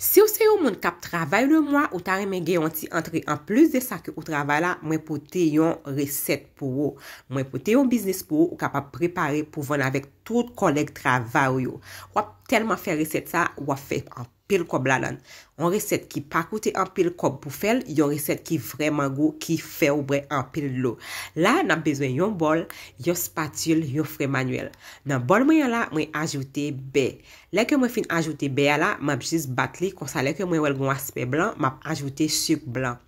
Si ou se yo moun kap travay lè mwa, ou tarè mè gèyonti antre an plus de sa ke ou travay la, mwen pote yon resept pou yo. Mwen pote yon biznes pou yo, ou kapap prepare pou ven avèk tout kolek travay yo. Wap telman fè resept sa, wap fè an pote. pil kob la nan. An resep ki pa koute an pil kob pou fel, yon resep ki vreman go ki fe ou bre an pil lo. La nan bezwen yon bol yon spatul, yon fre manuel. Nan bol mwen la, mwen ajoute B. Lè ke mwen fin ajoute B la, mwen jis bat li konsa lè ke mwen wèl goun aspe blan, mwen ajoute suk blan.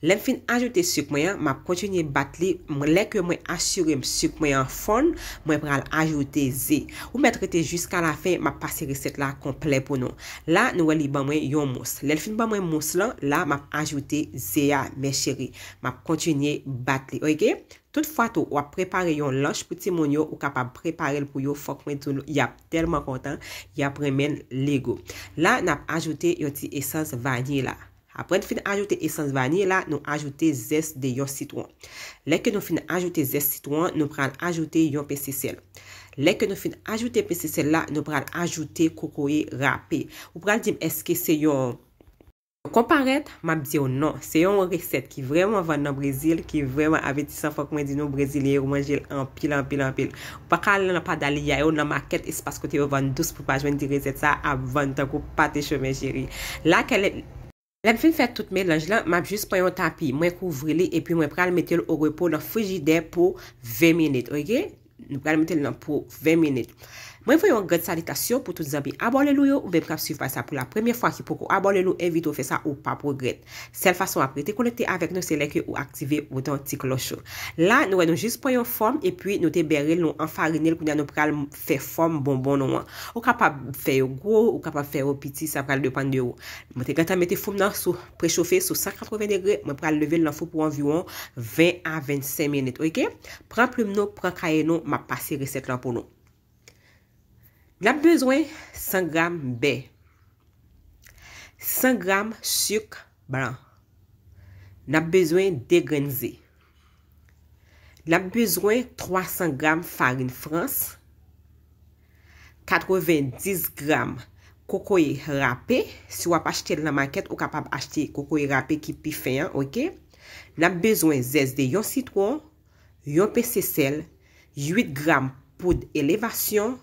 Lè mwen fin ajoute suk mwen, mwen kontinye bat li lè ke mwen asyurem suk mwen fon mwen pral ajoute Z. Ou mwen trete jiska la fe, mwen pasi resep la komple pou nou. La nou li ba mwen yon mous. Lèl fin ba mwen mous lan la map ajoute Zeya mè chéri. Map kontinye bat li. Oyege? Tout fwa tou wap prepare yon lanj pou ti moun yo ou kapap prepare l pou yo fok mwen tou nou. Yap. Telman kontan. Yap remen lego. La nap ajoute yon ti esans vanyi la. Aprende fin ajoute esans vani la, nou ajoute zes de yon sitwan. Lè ke nou fin ajoute zes sitwan, nou pral ajoute yon pesisel. Lè ke nou fin ajoute pesisel la, nou pral ajoute kokoye rape. Ou pral jim eske se yon... Komparet, map diyo non. Se yon reset ki vreman vande nan Brazil, ki vreman aveti san fok mwen di nou Brazilye, ou manjil anpil, anpil, anpil. Ou pakal nan pa dali ya yo nan maket, espas kote yo vande douz pou pa jwen di reset sa, ap vande tanko pati chome jiri. La ke lè... Lèm fin fè tout mèlange, lèm map jis pou yon tapy, mwen kouvri li e pi mwen pral metel ou repo nan fujide pou 20 minit, oye? Nou pral metel nan pou 20 minit. Mwen voyon gred sanitasyon pou tout zanbi abon lè lou yo ou bep kap suiv pa sa pou la premye fwa ki pou ko abon lè lou evito fe sa ou pa pro gred. Sel fason apre te konneti avek nou seleke ou aktive ou tan ti klochou. La nou wè nou jiz pou yon form e pi nou te beril nou enfarine l koun ya nou pral fe form bonbon nou an. Ou kapap fe yo gwo ou kapap fe yo piti sa pral depan di yo. Mwen te gata meti foun nan sou prechofi sou 180 degre mwen pral leve l nan foun pou anvyon 20 a 25 minit. Pran ploum nou pran kaye nou ma pasi resek la pou nou. N ap bezwen 100 gram bè. 100 gram suk blan. N ap bezwen degrenze. N ap bezwen 300 gram farin frans. 90 gram kokoye rapè. Si wap achete la maket, wap ap achete kokoye rapè ki pi fè an. N ap bezwen zèz de yon sitwon, yon pesè sel, 8 gram poud elevasyon,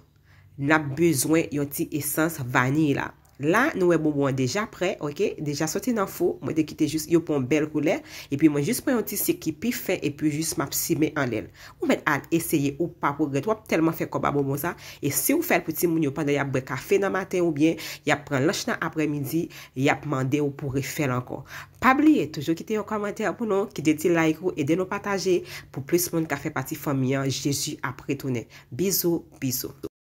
nou ap bezwen yon ti esans vani la. La nou e bon bon deja pre, ok? Deja soti nan fo, mwen de ki te jous yon pon bel rouler, e pi mwen jous mwen yon ti se ki pi fe, e pi jous mwen ap si me an lel. Ou mwen al eseye ou pa pou reto, wap telman fe koba bon bon sa, e se ou fel pouti moun yon pande yap bre kafe nan maten ou bien, yap pren lach nan apre midi, yap mande ou pou refel ankon. Pa blye, toujou ki te yon komante apounon, ki te ti like ou e de nou pataje, pou plus moun ka fe pati fami an, Jejou ap re tonen. Bizou,